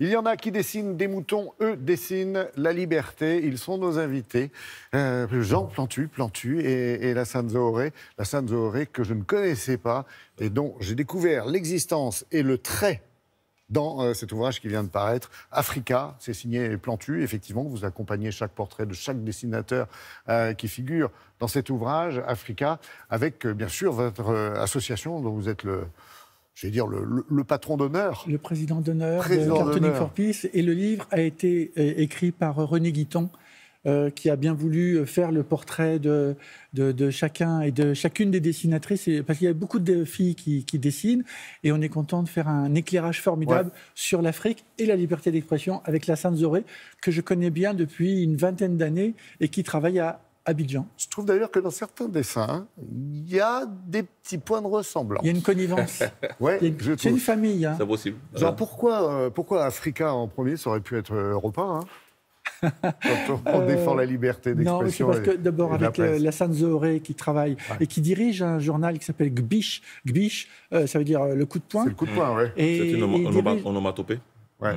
Il y en a qui dessinent des moutons, eux dessinent la liberté. Ils sont nos invités. Euh, Jean Plantu, Plantu et, la Sainte Zoré, La Sainte que je ne connaissais pas et dont j'ai découvert l'existence et le trait dans euh, cet ouvrage qui vient de paraître. Africa, c'est signé Plantu. Effectivement, vous accompagnez chaque portrait de chaque dessinateur euh, qui figure dans cet ouvrage, Africa, avec bien sûr votre association dont vous êtes le, je vais dire, le, patron d'honneur. Le président d'honneur de Cartooning for Et le livre a été euh, écrit par euh, René Guiton, euh, qui a bien voulu faire le portrait de, chacun et de chacune des dessinatrices, parce qu'il y a beaucoup de filles qui, dessinent, et on est content de faire un éclairage formidable sur l'Afrique et la liberté d'expression avec la Sainte zorée que je connais bien depuis une vingtaine d'années et qui travaille à Abidjan. Je trouve d'ailleurs que dans certains dessins, il y a des petits points de ressemblance. Il y a une connivence. ouais, une, c'est une famille. Hein. C'est possible. pourquoi, euh, pourquoi Africa en premier Ça aurait pu être euh, européen. Hein on, défend la liberté euh, d'expression. Non, c'est parce que d'abord avec la, sainte Sanzoré qui travaille et qui dirige un journal qui s'appelle Gbish. Gbish, ça veut dire le coup de poing. C'est le coup de poing, oui. C'est une onomatopée.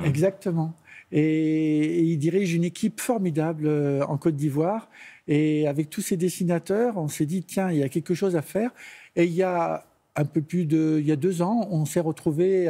Exactement et, il dirige une équipe formidable euh, en Côte d'Ivoire. Et avec tous ces dessinateurs, on s'est dit, tiens, il y a quelque chose à faire. Et il y a un peu plus de, il y a deux ans, on s'est retrouvé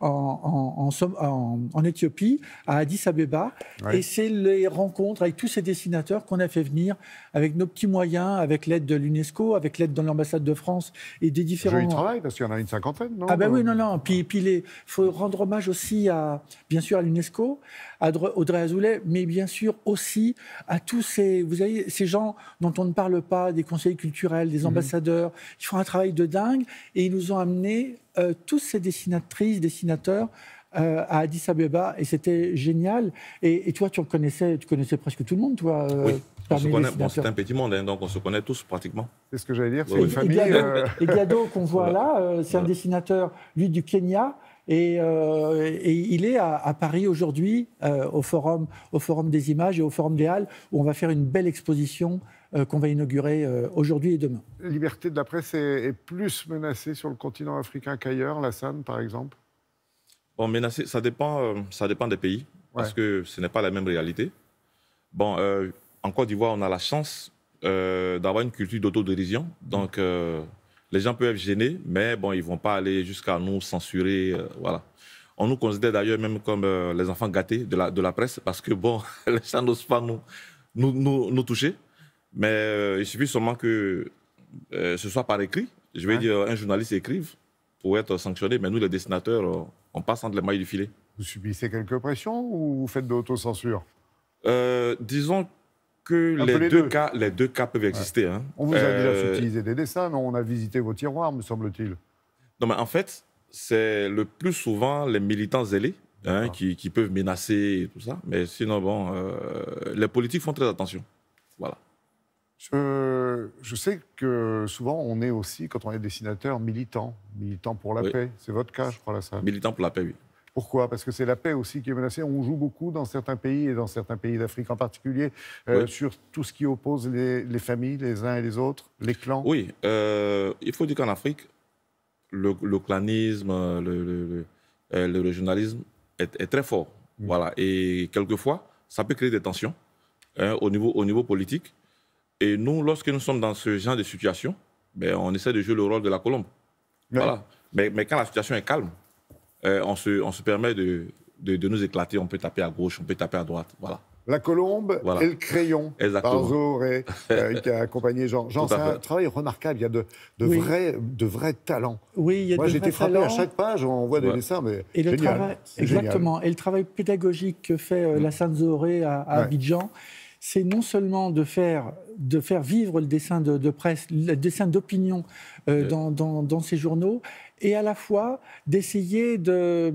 en, Éthiopie, à Addis Abeba, et c'est les rencontres avec tous ces dessinateurs qu'on a fait venir, avec nos petits moyens, avec l'aide de l'UNESCO, avec l'aide de l'ambassade de France et des différents. du travail parce qu'il y en a une cinquantaine, non Ah ben oui, euh, non, non. Puis, puis faut rendre hommage aussi à, bien sûr, à l'UNESCO, Audrey Azoulay, mais bien sûr aussi à tous ces, vous avez, ces gens dont on ne parle pas, des conseillers culturels, des mhm. ambassadeurs, qui font un travail de dingue et ils nous ont amené euh, tous ces dessinatrices, dessinateurs, euh, à Addis Abeba et c'était génial. Et, toi, tu connaissais, tu connaissais presque tout le monde, toi. Euh, oui. On se c'est un petit monde, hein, donc on se connaît tous pratiquement. C'est ce que j'allais dire, c'est une famille. Et Gado, qu'on voit là, c'est un dessinateur, lui, du Kenya, euh, et, il est à, Paris aujourd'hui, euh, au, forum, au Forum des images et au Forum des Halles, où on va faire une belle exposition euh, qu'on va inaugurer aujourd'hui et demain. La liberté de la presse est, plus menacée sur le continent africain qu'ailleurs, la SAN par exemple Bon, menacée, ça dépend, ça dépend des pays, parce que ce n'est pas la même réalité. Bon, en Côte d'Ivoire, on a la chance d'avoir une culture d'autodérision, donc les gens peuvent être gênés, mais bon, ils vont pas aller jusqu'à nous censurer. Euh, voilà. On nous considère d'ailleurs même comme euh, les enfants gâtés de la, presse parce que bon, les gens n'osent pas nous, toucher. Mais euh, il suffit seulement que ce soit par écrit. Je vais dire, un journaliste écrive pour être sanctionné, mais nous, les dessinateurs, on passe entre les mailles du filet. Vous subissez quelques pressions ou vous faites de l'autocensure Disons les, deux Cas, les, deux Cas, peuvent exister. Hein. On vous a déjà utilisé euh, des dessins, On a visité vos tiroirs, me semble-t-il. Non, mais en fait, c'est le plus souvent les militants zélés hein, qui, peuvent menacer et tout ça. Mais sinon, bon, euh, les politiques font très attention. Voilà. Je, sais que souvent, on est aussi, quand on est dessinateur, militant. Militant pour la paix. C'est votre cas, je crois, là, ça. Militant pour la paix, oui. Pourquoi Parce que c'est la paix aussi qui est menacée. On joue beaucoup dans certains pays et dans certains pays d'Afrique en particulier euh, sur tout ce qui oppose les, familles, les uns et les autres, les clans. Oui, euh, il faut dire qu'en Afrique, le, clanisme, le, euh, régionalisme est, très fort. Mm. Voilà. Et quelquefois, ça peut créer des tensions hein, au, niveau, au niveau politique. Et nous, lorsque nous sommes dans ce genre de situation, ben, on essaie de jouer le rôle de la colombe. Voilà. Mais, mais quand la situation est calme, euh, on, se, permet de, de, nous éclater. On peut taper à gauche, on peut taper à droite. Voilà. La colombe et le crayon. Exactement. Par euh, qui a accompagné Jean. Jean, c'est un travail remarquable. Il y a de, vrais, de vrais talents. Oui, il y a Moi, j'étais frappé à chaque page, on voit des dessins, mais et le Travail, exactement. Et le travail pédagogique que fait euh, mm. la Sainte-Zoré à, Abidjan c'est non seulement de faire, de faire vivre le dessin de, presse, le dessin d'opinion euh, dans, dans, ces journaux, et à la fois d'essayer de...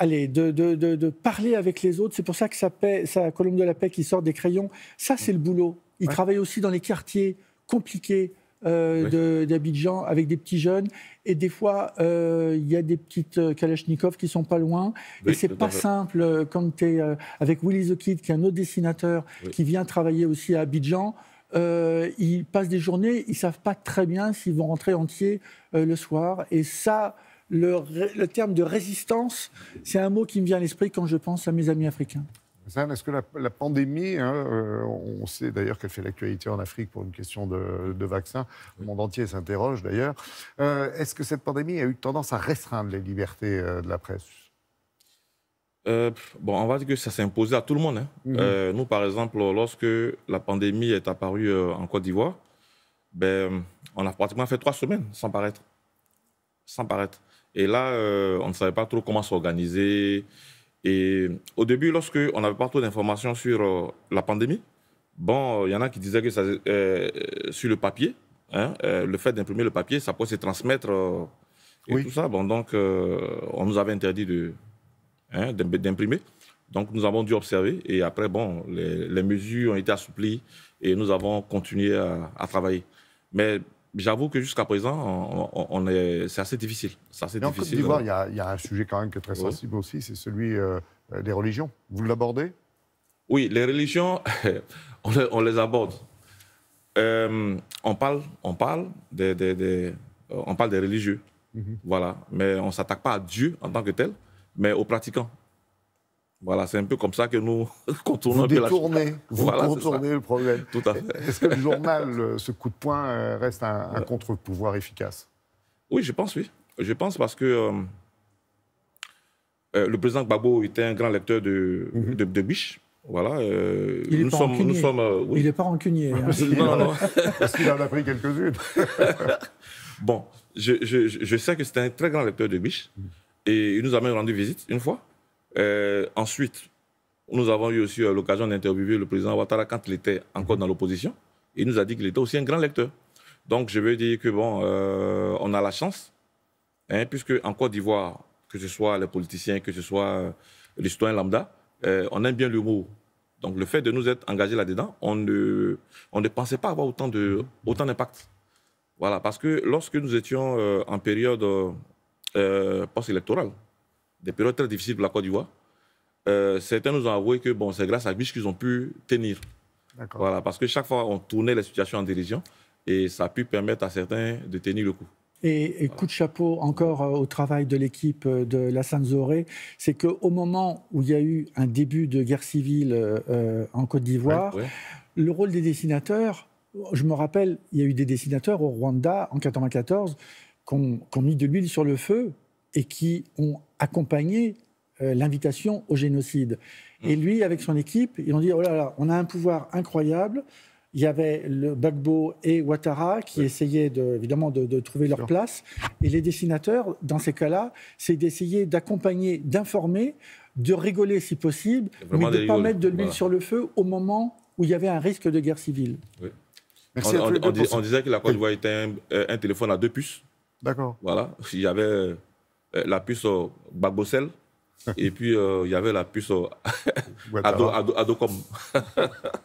de, parler avec les autres. C'est pour ça que sa, paix, colombe de la paix qui sort des crayons, ça, c'est le boulot. Il travaille aussi dans les quartiers compliqués, euh, d'Abidjan avec des petits jeunes. Et des fois, euh, il y a des petites euh, Kalachnikov qui sont pas loin. et c'est pas simple quand tu es avec Willy the Kid, qui est un autre dessinateur qui vient travailler aussi à Abidjan. ils passent des journées, ils savent pas très bien s'ils vont rentrer entiers le soir. Et ça, le terme de résistance, c'est un mot qui me vient à l'esprit quand je pense à mes amis africains. Est-ce que la, pandémie, hein, euh, on sait d'ailleurs qu'elle fait l'actualité en Afrique pour une question de, vaccin, le monde entier s'interroge d'ailleurs, euh, est-ce que cette pandémie a eu tendance à restreindre les libertés euh, de la presse bon, on va dire que ça s'est imposé à tout le monde. Hein. Mhm. nous, par exemple, lorsque la pandémie est apparue en Côte d'Ivoire, ben, on a pratiquement fait trois semaines sans paraître. Sans paraître. Et là, on ne savait pas trop comment s'organiser. Et au début, lorsqu'on n'avait pas trop d'informations sur euh, la pandémie, bon, il y en a qui disaient que euh, sur le papier, hein, euh, le fait d'imprimer le papier, ça pouvait se transmettre et oui. tout ça. Bon, donc, on nous avait interdit de, hein, d'imprimer. Donc nous avons dû observer et après, bon, les, mesures ont été assouplies et nous avons continué à, à travailler. Mais j'avoue que jusqu'à présent, on, est, c'est assez difficile. C'est en Côte d'Ivoire, il y, a un sujet quand même qui est très sensible aussi, c'est celui euh, euh, des religions. Vous l'abordez Oui, les religions, on, les, aborde. Euh, on parle, on parle des, on parle des religieux, mhm. voilà. Mais on s'attaque pas à Dieu en tant que tel, mais aux pratiquants. Voilà, c'est un peu comme ça que nous contournons vous détournez, Vous contournez le problème. Tout à fait. Est-ce que le journal, euh, ce coup de poing, euh, reste un, contre-pouvoir efficace Oui, je pense, oui. Je pense parce que euh, le président Gbagbo était un grand lecteur de, mhm. de, Biche. Voilà. il n'est pas, sommes, rancunier. sommes, il est pas rancunier. Hein. Parce qu'il en a pris quelques-unes. bon, je, sais que c'était un très grand lecteur de biche. Mhm. Et il nous a même rendu visite une fois. Euh, ensuite, nous avons eu aussi euh, l'occasion d'interviewer le président Ouattara quand il était encore dans l'opposition. Il nous a dit qu'il était aussi un grand lecteur. Donc, je veux dire que, bon, euh, on a la chance, hein, puisque en Côte d'Ivoire, que ce soit les politiciens, que ce soit les lambda, on aime bien l'humour. Donc, le fait de nous être engagés là-dedans, on ne, on ne pensait pas avoir autant d'impact. Autant voilà, parce que lorsque nous étions en période post-électorale, des périodes très difficiles pour la Côte d'Ivoire, euh, certains nous ont avoué que bon, c'est grâce à Biche qu'ils ont pu tenir. parce que chaque fois, on tournait la situation en dérision et ça a pu permettre à certains de tenir le coup. Et, coup de chapeau encore euh, au travail de l'équipe euh, de la Sanzoré, c'est qu'au moment où il y a eu un début de guerre civile en Côte d'Ivoire, le rôle des dessinateurs, je me rappelle, il y a eu des dessinateurs au Rwanda en 1994 qu'on ont mis de l'huile sur le feu et qui ont accompagné euh, l'invitation au génocide. Mm. Et lui, avec son équipe, ils ont dit, oh là là, on a un pouvoir incroyable. Il y avait le Bagbo et Ouattara qui essayaient évidemment de, trouver leur place. Et les dessinateurs, dans ces cas-là, c'est d'essayer d'accompagner, d'informer, de rigoler si possible, mais de ne pas mettre de l'huile sur le feu au moment où il y avait un risque de guerre civile. on, disait que la Côte d'Ivoire était un, euh, un téléphone à deux puces. D'accord. Voilà. Il y avait euh, euh, la puce euh, Bagocel Et puis, euh, il y avait la puce Adocom.